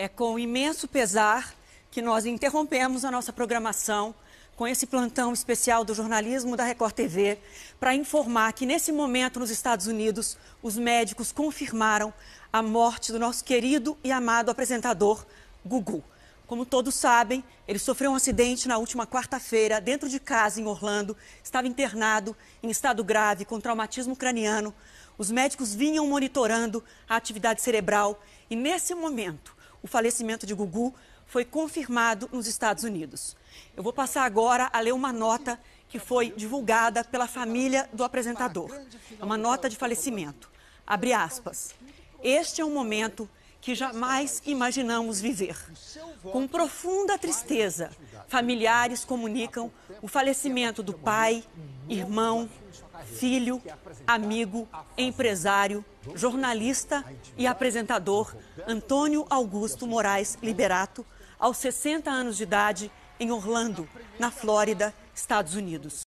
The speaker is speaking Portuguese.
É com imenso pesar que nós interrompemos a nossa programação com esse plantão especial do jornalismo da Record TV para informar que nesse momento nos Estados Unidos os médicos confirmaram a morte do nosso querido e amado apresentador Gugu. Como todos sabem, ele sofreu um acidente na última quarta-feira dentro de casa em Orlando, estava internado em estado grave com traumatismo craniano. Os médicos vinham monitorando a atividade cerebral e nesse momento o falecimento de Gugu foi confirmado nos Estados Unidos. Eu vou passar agora a ler uma nota que foi divulgada pela família do apresentador. É uma nota de falecimento. Abre aspas. Este é um momento que jamais imaginamos viver. Com profunda tristeza, familiares comunicam o falecimento do pai, irmão, filho, amigo, empresário, jornalista e apresentador Antônio Augusto Moraes Liberato, aos 60 anos de idade, em Orlando, na Flórida, Estados Unidos.